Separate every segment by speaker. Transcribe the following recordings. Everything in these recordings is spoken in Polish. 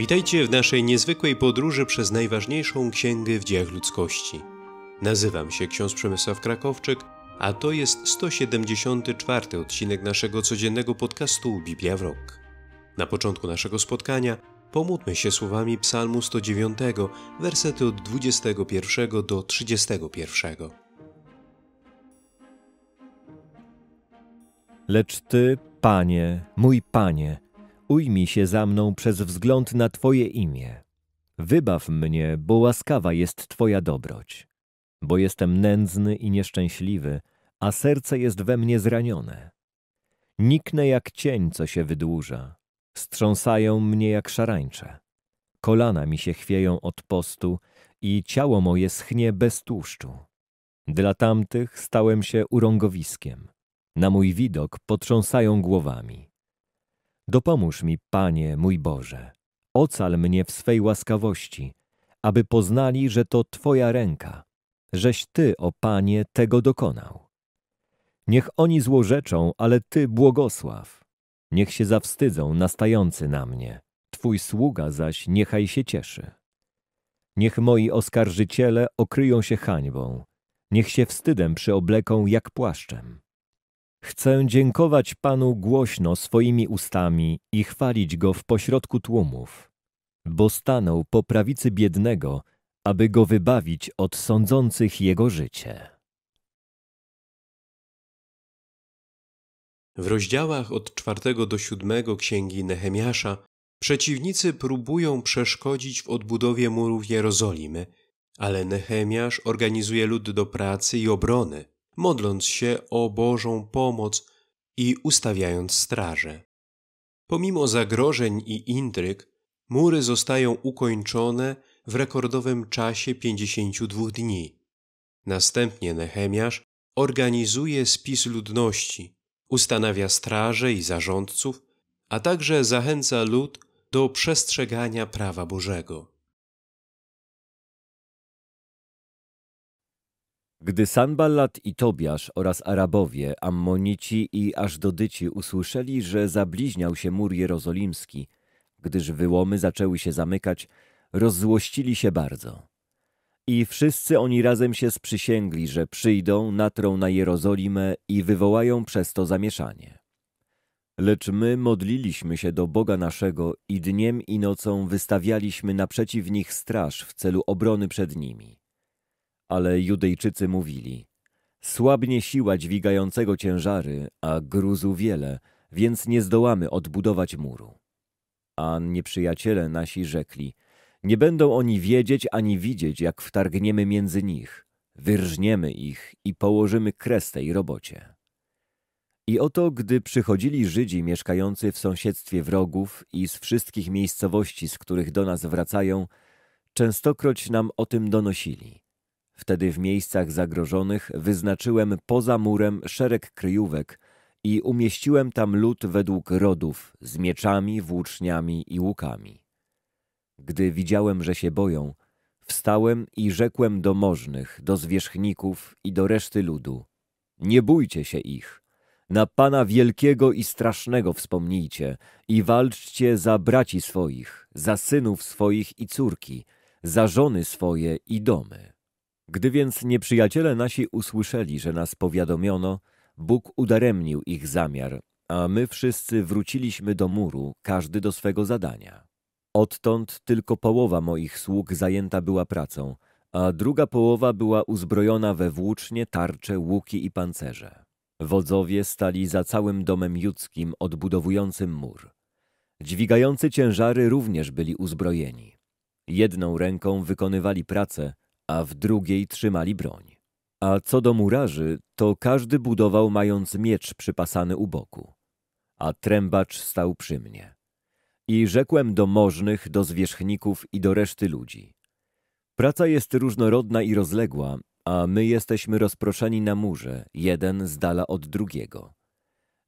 Speaker 1: Witajcie w naszej niezwykłej podróży przez najważniejszą księgę w dziejach ludzkości. Nazywam się ksiądz Przemysław Krakowczyk, a to jest 174 odcinek naszego codziennego podcastu Biblia w Rok. Na początku naszego spotkania pomódlmy się słowami Psalmu 109, wersety od 21 do 31.
Speaker 2: Lecz Ty, Panie, mój Panie, ujmij się za mną przez wzgląd na Twoje imię. Wybaw mnie, bo łaskawa jest Twoja dobroć. Bo jestem nędzny i nieszczęśliwy, a serce jest we mnie zranione. Niknę jak cień, co się wydłuża. Strząsają mnie jak szarańcze. Kolana mi się chwieją od postu i ciało moje schnie bez tłuszczu. Dla tamtych stałem się urągowiskiem. Na mój widok potrząsają głowami. Dopomóż mi, Panie, mój Boże. Ocal mnie w swej łaskawości, aby poznali, że to Twoja ręka, żeś Ty, o Panie, tego dokonał. Niech oni złorzeczą, ale Ty błogosław. Niech się zawstydzą nastający na mnie, Twój sługa zaś niechaj się cieszy. Niech moi oskarżyciele okryją się hańbą, niech się wstydem przyobleką jak płaszczem. Chcę dziękować Panu głośno swoimi ustami i chwalić Go w pośrodku tłumów, bo stanął po prawicy biednego, aby go wybawić od sądzących jego życie. W
Speaker 1: rozdziałach od czwartego do siódmego księgi Nehemiasza przeciwnicy próbują przeszkodzić w odbudowie murów Jerozolimy, ale Nehemiasz organizuje lud do pracy i obrony modląc się o Bożą pomoc i ustawiając straże. Pomimo zagrożeń i intryg, mury zostają ukończone w rekordowym czasie 52 dni. Następnie Nehemiasz organizuje spis ludności, ustanawia straże i zarządców, a także zachęca lud do przestrzegania prawa Bożego.
Speaker 2: Gdy Sanballat i Tobiasz oraz Arabowie, Ammonici i Ażdodyci usłyszeli, że zabliźniał się mur jerozolimski, gdyż wyłomy zaczęły się zamykać, rozzłościli się bardzo. I wszyscy oni razem się sprzysięgli, że przyjdą, natrą na Jerozolimę i wywołają przez to zamieszanie. Lecz my modliliśmy się do Boga naszego i dniem i nocą wystawialiśmy naprzeciw nich straż w celu obrony przed nimi. Ale Judejczycy mówili, słabnie siła dźwigającego ciężary, a gruzu wiele, więc nie zdołamy odbudować muru. A nieprzyjaciele nasi rzekli, nie będą oni wiedzieć ani widzieć, jak wtargniemy między nich, wyrżniemy ich i położymy kres tej robocie. I oto, gdy przychodzili Żydzi mieszkający w sąsiedztwie wrogów i z wszystkich miejscowości, z których do nas wracają, częstokroć nam o tym donosili. Wtedy w miejscach zagrożonych wyznaczyłem poza murem szereg kryjówek i umieściłem tam lud według rodów z mieczami, włóczniami i łukami. Gdy widziałem, że się boją, wstałem i rzekłem do możnych, do zwierzchników i do reszty ludu. Nie bójcie się ich. Na Pana wielkiego i strasznego wspomnijcie i walczcie za braci swoich, za synów swoich i córki, za żony swoje i domy. Gdy więc nieprzyjaciele nasi usłyszeli, że nas powiadomiono, Bóg udaremnił ich zamiar, a my wszyscy wróciliśmy do muru, każdy do swego zadania. Odtąd tylko połowa moich sług zajęta była pracą, a druga połowa była uzbrojona we włócznie, tarcze, łuki i pancerze. Wodzowie stali za całym domem judzkim odbudowującym mur. Dźwigający ciężary również byli uzbrojeni. Jedną ręką wykonywali pracę, a w drugiej trzymali broń. A co do murarzy, to każdy budował mając miecz przypasany u boku. A trębacz stał przy mnie. I rzekłem do możnych, do zwierzchników i do reszty ludzi. Praca jest różnorodna i rozległa, a my jesteśmy rozproszeni na murze, jeden z dala od drugiego.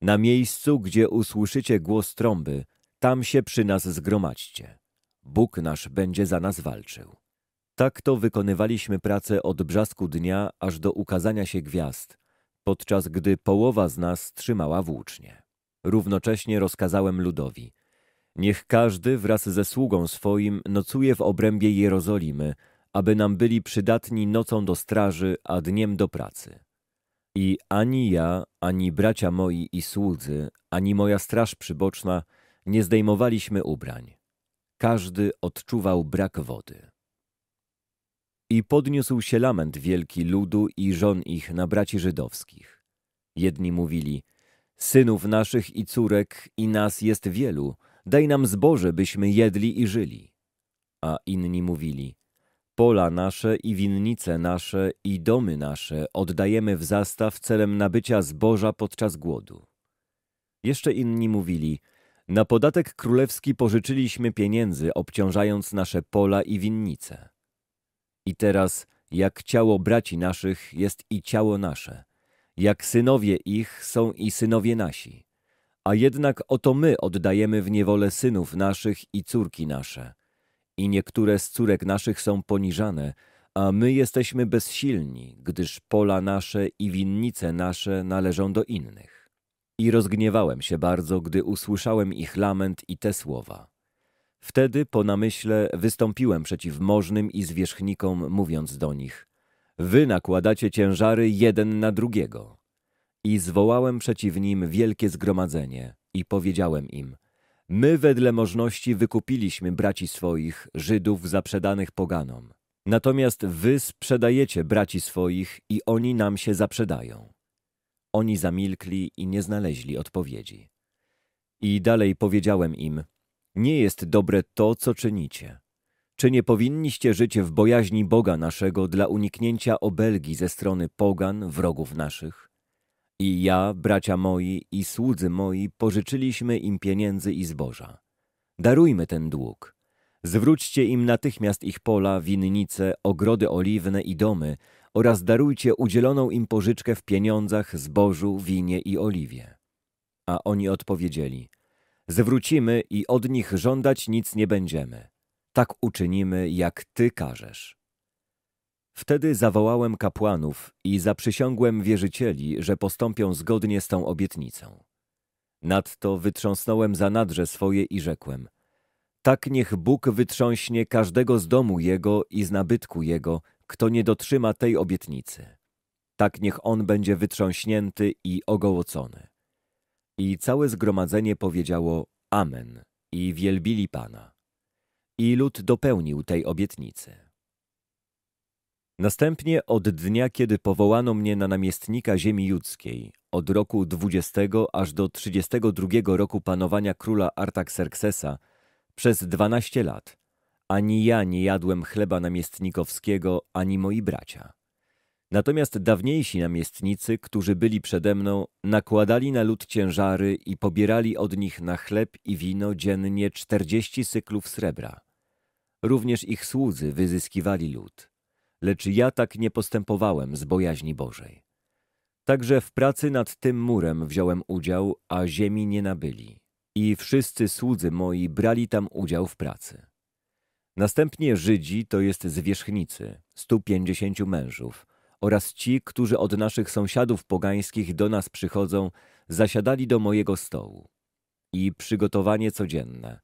Speaker 2: Na miejscu, gdzie usłyszycie głos trąby, tam się przy nas zgromadźcie. Bóg nasz będzie za nas walczył. Tak to wykonywaliśmy pracę od brzasku dnia aż do ukazania się gwiazd, podczas gdy połowa z nas trzymała włócznie. Równocześnie rozkazałem ludowi. Niech każdy wraz ze sługą swoim nocuje w obrębie Jerozolimy, aby nam byli przydatni nocą do straży, a dniem do pracy. I ani ja, ani bracia moi i słudzy, ani moja straż przyboczna nie zdejmowaliśmy ubrań. Każdy odczuwał brak wody. I podniósł się lament wielki ludu i żon ich na braci żydowskich. Jedni mówili, synów naszych i córek i nas jest wielu, daj nam zboże, byśmy jedli i żyli. A inni mówili, pola nasze i winnice nasze i domy nasze oddajemy w zastaw celem nabycia zboża podczas głodu. Jeszcze inni mówili, na podatek królewski pożyczyliśmy pieniędzy, obciążając nasze pola i winnice. I teraz, jak ciało braci naszych jest i ciało nasze, jak synowie ich są i synowie nasi. A jednak oto my oddajemy w niewolę synów naszych i córki nasze. I niektóre z córek naszych są poniżane, a my jesteśmy bezsilni, gdyż pola nasze i winnice nasze należą do innych. I rozgniewałem się bardzo, gdy usłyszałem ich lament i te słowa. Wtedy po namyśle wystąpiłem przeciw możnym i zwierzchnikom, mówiąc do nich: Wy nakładacie ciężary jeden na drugiego. I zwołałem przeciw nim wielkie zgromadzenie i powiedziałem im: My wedle możności wykupiliśmy braci swoich, Żydów zaprzedanych poganom. Natomiast wy sprzedajecie braci swoich i oni nam się zaprzedają. Oni zamilkli i nie znaleźli odpowiedzi. I dalej powiedziałem im: nie jest dobre to, co czynicie. Czy nie powinniście żyć w bojaźni Boga naszego dla uniknięcia obelgi ze strony pogan, wrogów naszych? I ja, bracia moi i słudzy moi, pożyczyliśmy im pieniędzy i zboża. Darujmy ten dług. Zwróćcie im natychmiast ich pola, winnice, ogrody oliwne i domy oraz darujcie udzieloną im pożyczkę w pieniądzach, zbożu, winie i oliwie. A oni odpowiedzieli – zwrócimy i od nich żądać nic nie będziemy. Tak uczynimy, jak Ty każesz. Wtedy zawołałem kapłanów i zaprzysiągłem wierzycieli, że postąpią zgodnie z tą obietnicą. Nadto wytrząsnąłem zanadrze swoje i rzekłem – tak niech Bóg wytrząśnie każdego z domu jego i z nabytku jego, kto nie dotrzyma tej obietnicy. Tak niech on będzie wytrząśnięty i ogołocony. I całe zgromadzenie powiedziało Amen i wielbili Pana. I lud dopełnił tej obietnicy. Następnie od dnia, kiedy powołano mnie na namiestnika ziemi judzkiej, od roku 20 aż do 32 roku panowania króla Artaxerxesa, przez 12 lat, ani ja nie jadłem chleba namiestnikowskiego, ani moi bracia. Natomiast dawniejsi namiestnicy, którzy byli przede mną, nakładali na lud ciężary i pobierali od nich na chleb i wino dziennie czterdzieści syklów srebra. Również ich słudzy wyzyskiwali lud. Lecz ja tak nie postępowałem z bojaźni Bożej. Także w pracy nad tym murem wziąłem udział, a ziemi nie nabyli. I wszyscy słudzy moi brali tam udział w pracy. Następnie Żydzi, to jest zwierzchnicy, pięćdziesięciu mężów – oraz ci, którzy od naszych sąsiadów pogańskich do nas przychodzą, zasiadali do mojego stołu. I przygotowanie codzienne.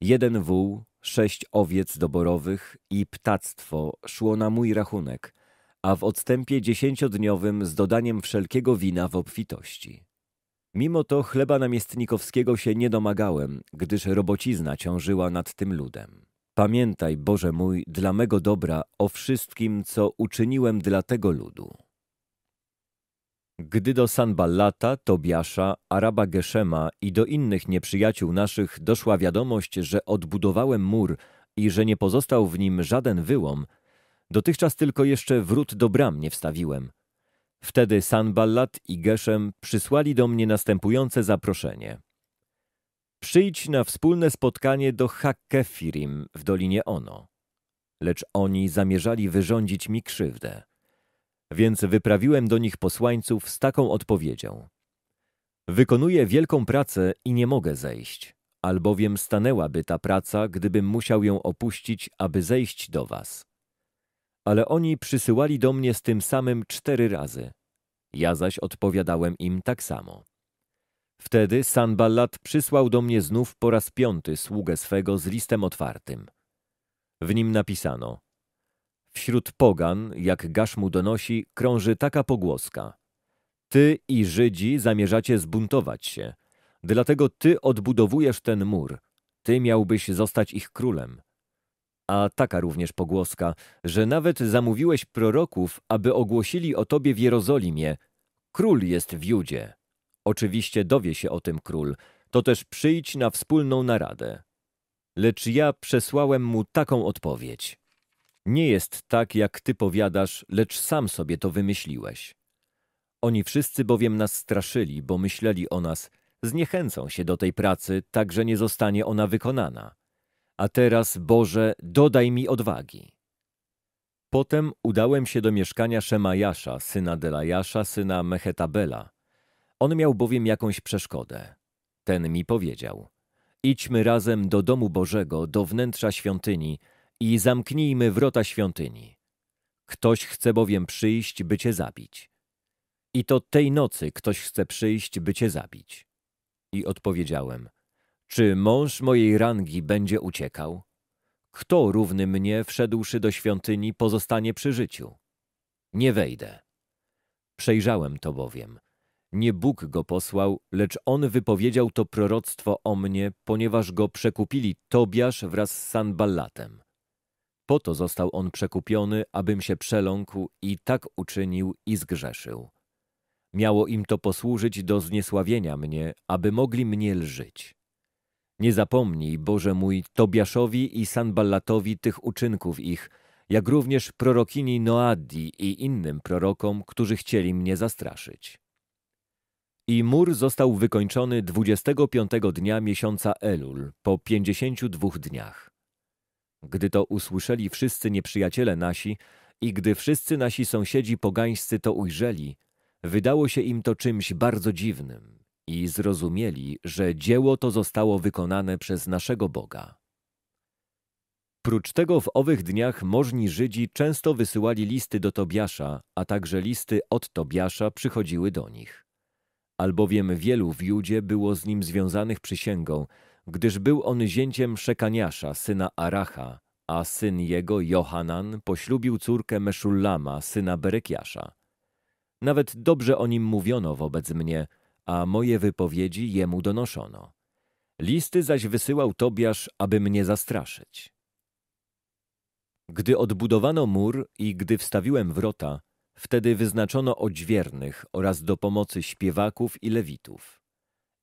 Speaker 2: Jeden wół, sześć owiec doborowych i ptactwo szło na mój rachunek, a w odstępie dziesięciodniowym z dodaniem wszelkiego wina w obfitości. Mimo to chleba namiestnikowskiego się nie domagałem, gdyż robocizna ciążyła nad tym ludem. Pamiętaj, Boże mój, dla mego dobra o wszystkim, co uczyniłem dla tego ludu. Gdy do Sanballata, Tobiasza, Araba Geszema i do innych nieprzyjaciół naszych doszła wiadomość, że odbudowałem mur i że nie pozostał w nim żaden wyłom, dotychczas tylko jeszcze wrót do bram nie wstawiłem. Wtedy Sanballat i Geszem przysłali do mnie następujące zaproszenie – Przyjdź na wspólne spotkanie do Hakkefirim w Dolinie Ono. Lecz oni zamierzali wyrządzić mi krzywdę. Więc wyprawiłem do nich posłańców z taką odpowiedzią. Wykonuję wielką pracę i nie mogę zejść, albowiem stanęłaby ta praca, gdybym musiał ją opuścić, aby zejść do was. Ale oni przysyłali do mnie z tym samym cztery razy. Ja zaś odpowiadałem im tak samo. Wtedy Sanballat przysłał do mnie znów po raz piąty sługę swego z listem otwartym. W nim napisano Wśród pogan, jak mu donosi, krąży taka pogłoska. Ty i Żydzi zamierzacie zbuntować się, dlatego ty odbudowujesz ten mur, ty miałbyś zostać ich królem. A taka również pogłoska, że nawet zamówiłeś proroków, aby ogłosili o tobie w Jerozolimie, król jest w Judzie. Oczywiście dowie się o tym król, to też przyjdź na wspólną naradę. Lecz ja przesłałem mu taką odpowiedź. Nie jest tak, jak ty powiadasz, lecz sam sobie to wymyśliłeś. Oni wszyscy bowiem nas straszyli, bo myśleli o nas, zniechęcą się do tej pracy, tak że nie zostanie ona wykonana. A teraz, Boże, dodaj mi odwagi. Potem udałem się do mieszkania Szemajasza, syna Delajasza, syna Mechetabela, on miał bowiem jakąś przeszkodę. Ten mi powiedział: Idźmy razem do domu Bożego, do wnętrza świątyni i zamknijmy wrota świątyni. Ktoś chce bowiem przyjść, by cię zabić. I to tej nocy ktoś chce przyjść, by cię zabić. I odpowiedziałem: Czy mąż mojej rangi będzie uciekał? Kto równy mnie, wszedłszy do świątyni, pozostanie przy życiu? Nie wejdę. Przejrzałem to bowiem nie Bóg go posłał, lecz on wypowiedział to proroctwo o mnie, ponieważ go przekupili Tobiasz wraz z Sanballatem. Po to został on przekupiony, abym się przeląkł i tak uczynił i zgrzeszył. Miało im to posłużyć do zniesławienia mnie, aby mogli mnie lżyć. Nie zapomnij, Boże mój, Tobiaszowi i Sanballatowi tych uczynków ich, jak również prorokini Noaddi i innym prorokom, którzy chcieli mnie zastraszyć. I mur został wykończony 25 dnia miesiąca Elul, po 52 dniach. Gdy to usłyszeli wszyscy nieprzyjaciele nasi i gdy wszyscy nasi sąsiedzi pogańscy to ujrzeli, wydało się im to czymś bardzo dziwnym i zrozumieli, że dzieło to zostało wykonane przez naszego Boga. Prócz tego w owych dniach możni Żydzi często wysyłali listy do Tobiasza, a także listy od Tobiasza przychodziły do nich albowiem wielu w Judzie było z nim związanych przysięgą, gdyż był on zięciem Szekaniasza, syna Aracha, a syn jego, Johanan, poślubił córkę Meszullama, syna Berekiasza. Nawet dobrze o nim mówiono wobec mnie, a moje wypowiedzi jemu donoszono. Listy zaś wysyłał Tobiasz, aby mnie zastraszyć. Gdy odbudowano mur i gdy wstawiłem wrota, Wtedy wyznaczono odźwiernych oraz do pomocy śpiewaków i lewitów.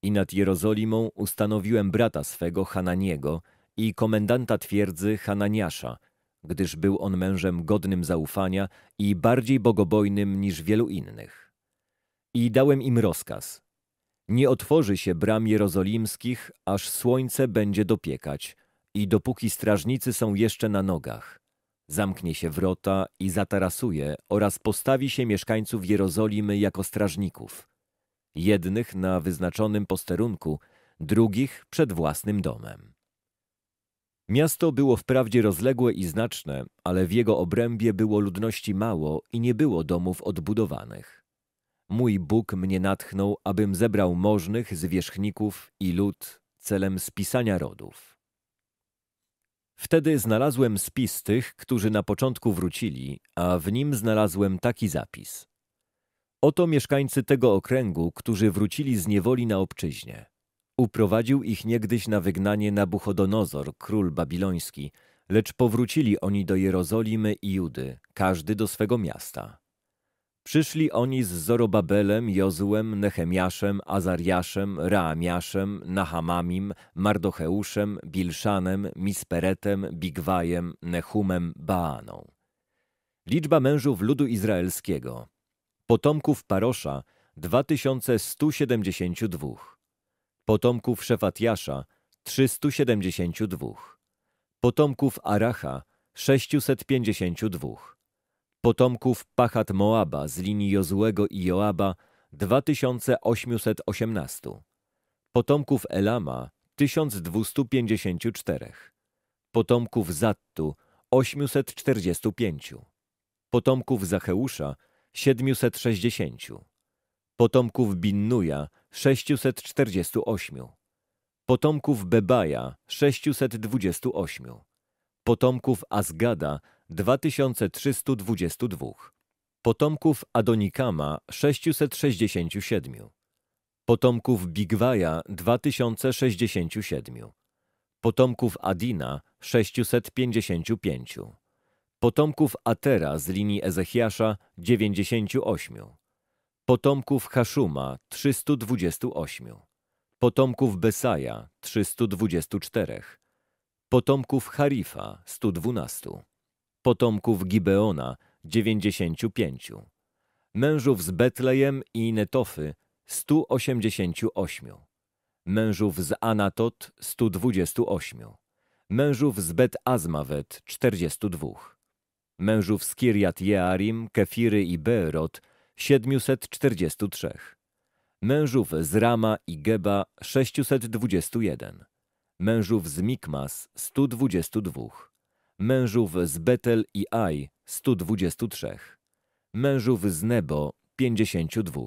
Speaker 2: I nad Jerozolimą ustanowiłem brata swego Hananiego i komendanta twierdzy Hananiasza, gdyż był on mężem godnym zaufania i bardziej bogobojnym niż wielu innych. I dałem im rozkaz. Nie otworzy się bram jerozolimskich, aż słońce będzie dopiekać i dopóki strażnicy są jeszcze na nogach – Zamknie się wrota i zatarasuje oraz postawi się mieszkańców Jerozolimy jako strażników. Jednych na wyznaczonym posterunku, drugich przed własnym domem. Miasto było wprawdzie rozległe i znaczne, ale w jego obrębie było ludności mało i nie było domów odbudowanych. Mój Bóg mnie natchnął, abym zebrał możnych zwierzchników i lud celem spisania rodów. Wtedy znalazłem spis tych, którzy na początku wrócili, a w nim znalazłem taki zapis. Oto mieszkańcy tego okręgu, którzy wrócili z niewoli na obczyźnie. Uprowadził ich niegdyś na wygnanie Nabuchodonozor, król babiloński, lecz powrócili oni do Jerozolimy i Judy, każdy do swego miasta. Przyszli oni z Zorobabelem, Jozłem, Nehemiaszem, Azariaszem, Raamiaszem, Nahamamim, Mardocheuszem, Bilszanem, Misperetem, Bigwajem, Nehumem, Baaną. Liczba mężów ludu izraelskiego, potomków Parosza 2172, potomków Szefatiasza 372, potomków Aracha 652, potomków Pachat Moaba z linii Jozłego i Joaba 2818, potomków Elama 1254, potomków Zattu 845, potomków Zacheusza 760, potomków Binnuja 648, potomków Bebaja 628, potomków Azgada 2322, potomków Adonikama 667, potomków Bigwaja 2067, potomków Adina 655, potomków Atera z linii Ezechiasza 98, potomków Haszuma 328, potomków Besaja 324, potomków Harifa 112 potomków Gibeona, dziewięćdziesięciu pięciu. Mężów z Betlejem i Netofy, stu osiemdziesięciu ośmiu. Mężów z Anatot, stu dwudziestu ośmiu. Mężów z Bet Azmawet, czterdziestu dwóch. Mężów z Kiriat Jearim, Kefiry i Beerot, siedmiuset czterdziestu trzech. Mężów z Rama i Geba, sześciuset dwudziestu jeden. Mężów z Mikmas, stu dwudziestu dwóch mężów z Betel i Aj 123, mężów z Nebo 52,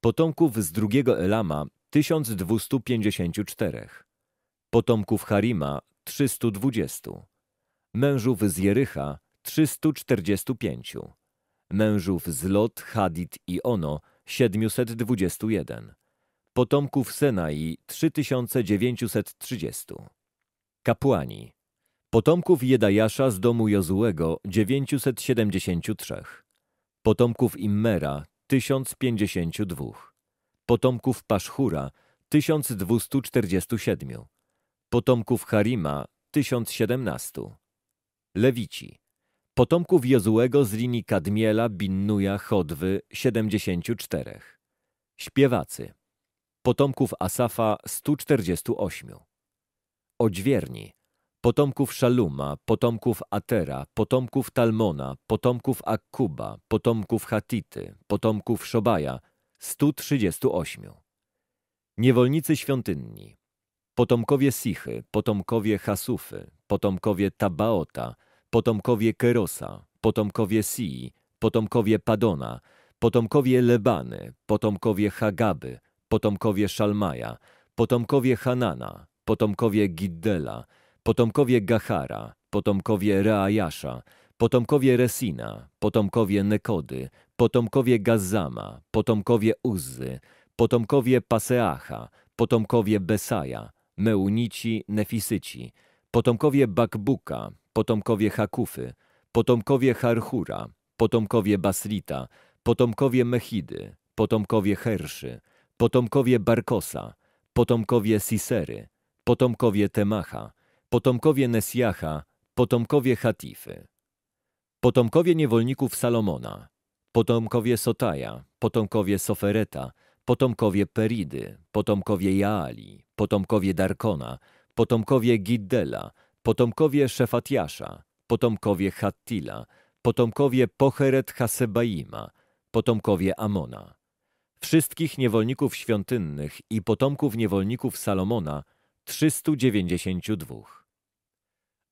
Speaker 2: potomków z drugiego Elama 1254, potomków Harima 320, mężów z Jericha 345, mężów z Lot, Hadid i Ono 721, potomków Senai 3930, kapłani Potomków Jedajasza z domu Jozułego 973. Potomków Immera 1052. Potomków Paszchura 1247. Potomków Harima 1017. Lewici. Potomków Jozułego z linii Kadmiela, Binnuja, Chodwy 74. Śpiewacy. Potomków Asafa 148. Odźwierni potomków Szaluma, potomków Atera, potomków Talmona, potomków Akkuba, potomków Hatity, potomków Szobaja, 138. Niewolnicy świątynni, potomkowie Sichy, potomkowie Hasufy, potomkowie Tabaota, potomkowie Kerosa, potomkowie Sii, potomkowie Padona, potomkowie Lebany, potomkowie Hagaby, potomkowie Szalmaja, potomkowie Hanana, potomkowie Giddela, potomkowie Gachara, potomkowie Reajasza, potomkowie Resina, potomkowie Nekody, potomkowie Gazama, potomkowie Uzzy, potomkowie Paseacha, potomkowie Besaja, Meunici, Nefisyci, potomkowie Bakbuka, potomkowie Hakufy, potomkowie Harhura, potomkowie Basrita, potomkowie Mechidy, potomkowie Herszy, potomkowie Barkosa, potomkowie Sisery, potomkowie Temacha, potomkowie Nesjacha, potomkowie Hatify, potomkowie niewolników Salomona, potomkowie Sotaja, potomkowie Sofereta, potomkowie Peridy, potomkowie Jaali, potomkowie Darkona, potomkowie Giddela, potomkowie Szefatiasza, potomkowie Hattila, potomkowie Pocheret Hasebaima, potomkowie Amona. Wszystkich niewolników świątynnych i potomków niewolników Salomona 392.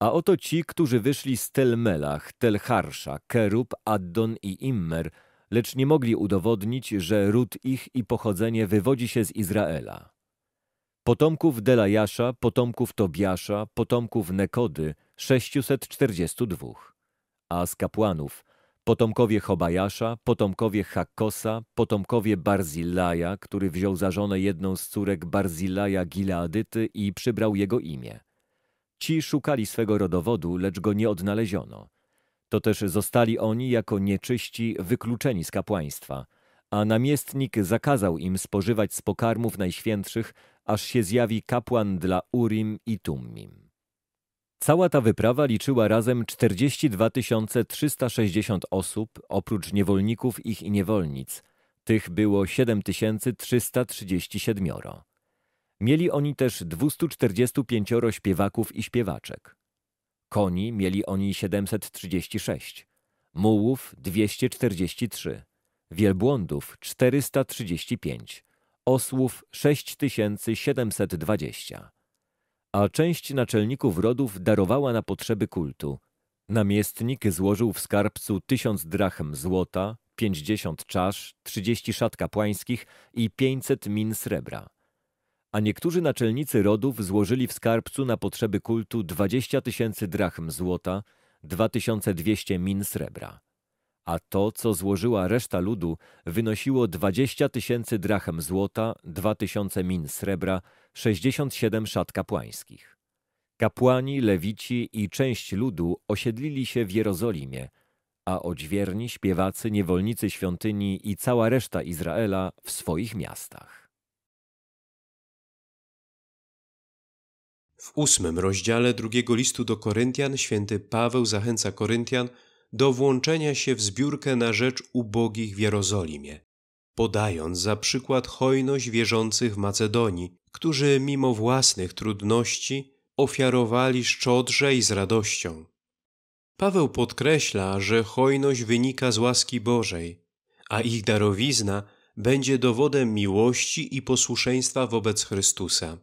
Speaker 2: A oto ci, którzy wyszli z Telmelach, Telharsza, Kerub, Addon i Immer, lecz nie mogli udowodnić, że ród ich i pochodzenie wywodzi się z Izraela. Potomków Delajasza, potomków Tobiasza, potomków Nekody 642, a z kapłanów potomkowie Chobajasza, potomkowie Hakosa, potomkowie Barzillaja, który wziął za żonę jedną z córek Barzillaja Gileadyty i przybrał jego imię. Ci szukali swego rodowodu, lecz go nie odnaleziono. To też zostali oni jako nieczyści wykluczeni z kapłaństwa, a namiestnik zakazał im spożywać z pokarmów najświętszych, aż się zjawi kapłan dla Urim i Tummim. Cała ta wyprawa liczyła razem 42 360 osób, oprócz niewolników ich i niewolnic. Tych było 7337. Mieli oni też 245 śpiewaków i śpiewaczek. Koni mieli oni 736, mułów 243, wielbłądów 435, osłów 6720. A część naczelników rodów darowała na potrzeby kultu. Namiestnik złożył w skarbcu tysiąc drachm złota, 50 czasz, 30 szat kapłańskich i 500 min srebra a niektórzy naczelnicy rodów złożyli w skarbcu na potrzeby kultu 20 tysięcy drachm złota, 2200 min srebra. A to, co złożyła reszta ludu, wynosiło 20 tysięcy drachm złota, 2000 min srebra, 67 szat kapłańskich. Kapłani, lewici i część ludu osiedlili się w Jerozolimie, a odźwierni, śpiewacy, niewolnicy świątyni i cała reszta Izraela w swoich miastach.
Speaker 1: W ósmym rozdziale drugiego listu do Koryntian święty Paweł zachęca Koryntian do włączenia się w zbiórkę na rzecz ubogich w Jerozolimie, podając za przykład hojność wierzących w Macedonii, którzy mimo własnych trudności ofiarowali szczodrze i z radością. Paweł podkreśla, że hojność wynika z łaski Bożej, a ich darowizna będzie dowodem miłości i posłuszeństwa wobec Chrystusa.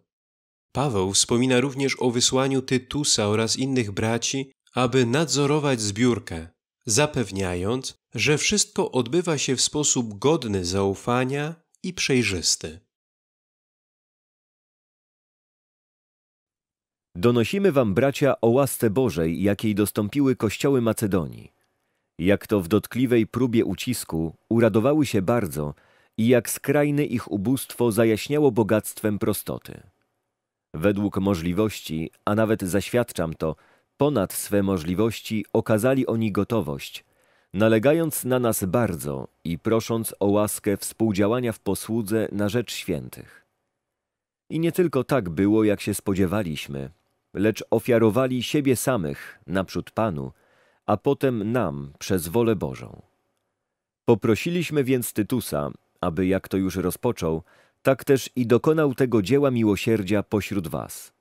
Speaker 1: Paweł wspomina również o wysłaniu Tytusa oraz innych braci, aby nadzorować zbiórkę, zapewniając, że wszystko odbywa się w
Speaker 2: sposób godny zaufania i przejrzysty. Donosimy wam, bracia, o łasce Bożej, jakiej dostąpiły kościoły Macedonii. Jak to w dotkliwej próbie ucisku uradowały się bardzo i jak skrajne ich ubóstwo zajaśniało bogactwem prostoty według możliwości, a nawet zaświadczam to, ponad swe możliwości okazali oni gotowość, nalegając na nas bardzo i prosząc o łaskę współdziałania w posłudze na rzecz świętych. I nie tylko tak było, jak się spodziewaliśmy, lecz ofiarowali siebie samych naprzód Panu, a potem nam przez wolę Bożą. Poprosiliśmy więc Tytusa, aby jak to już rozpoczął, tak też i dokonał tego dzieła miłosierdzia pośród was.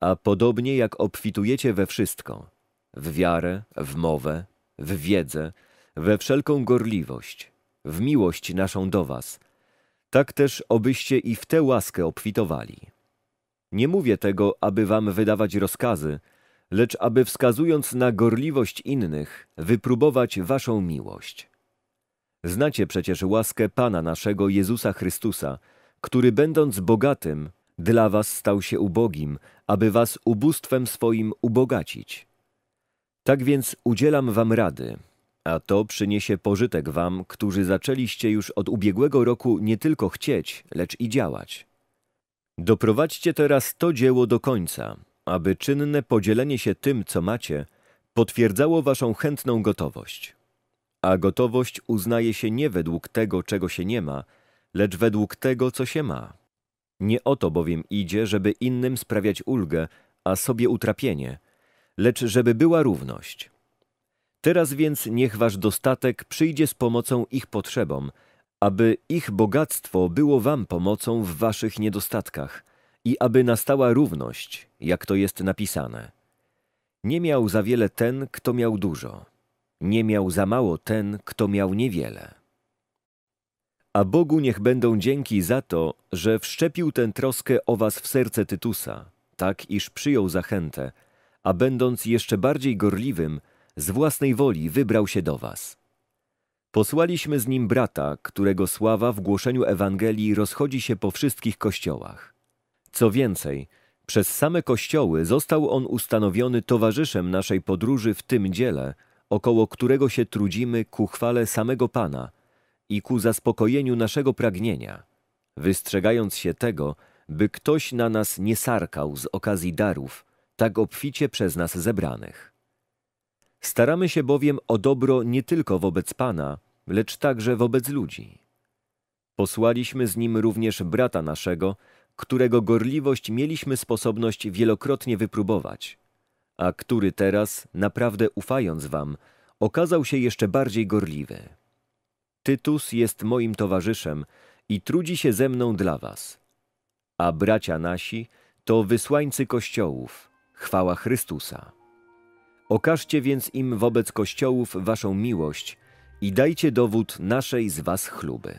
Speaker 2: A podobnie jak obfitujecie we wszystko, w wiarę, w mowę, w wiedzę, we wszelką gorliwość, w miłość naszą do was, tak też obyście i w tę łaskę obfitowali. Nie mówię tego, aby wam wydawać rozkazy, lecz aby wskazując na gorliwość innych, wypróbować waszą miłość. Znacie przecież łaskę Pana naszego Jezusa Chrystusa, który będąc bogatym, dla was stał się ubogim, aby was ubóstwem swoim ubogacić. Tak więc udzielam wam rady, a to przyniesie pożytek wam, którzy zaczęliście już od ubiegłego roku nie tylko chcieć, lecz i działać. Doprowadźcie teraz to dzieło do końca, aby czynne podzielenie się tym, co macie, potwierdzało waszą chętną gotowość. A gotowość uznaje się nie według tego, czego się nie ma, lecz według tego, co się ma. Nie o to bowiem idzie, żeby innym sprawiać ulgę, a sobie utrapienie, lecz żeby była równość. Teraz więc niech wasz dostatek przyjdzie z pomocą ich potrzebom, aby ich bogactwo było wam pomocą w waszych niedostatkach i aby nastała równość, jak to jest napisane. Nie miał za wiele ten, kto miał dużo. Nie miał za mało ten, kto miał niewiele. A Bogu niech będą dzięki za to, że wszczepił tę troskę o was w serce Tytusa, tak iż przyjął zachętę, a będąc jeszcze bardziej gorliwym, z własnej woli wybrał się do was. Posłaliśmy z nim brata, którego sława w głoszeniu Ewangelii rozchodzi się po wszystkich kościołach. Co więcej, przez same kościoły został on ustanowiony towarzyszem naszej podróży w tym dziele – około którego się trudzimy ku chwale samego Pana i ku zaspokojeniu naszego pragnienia, wystrzegając się tego, by ktoś na nas nie sarkał z okazji darów, tak obficie przez nas zebranych. Staramy się bowiem o dobro nie tylko wobec Pana, lecz także wobec ludzi. Posłaliśmy z nim również brata naszego, którego gorliwość mieliśmy sposobność wielokrotnie wypróbować – a który teraz, naprawdę ufając wam, okazał się jeszcze bardziej gorliwy. Tytus jest moim towarzyszem i trudzi się ze mną dla was. A bracia nasi to wysłańcy kościołów, chwała Chrystusa. Okażcie więc im wobec kościołów waszą miłość i dajcie dowód naszej z was chluby.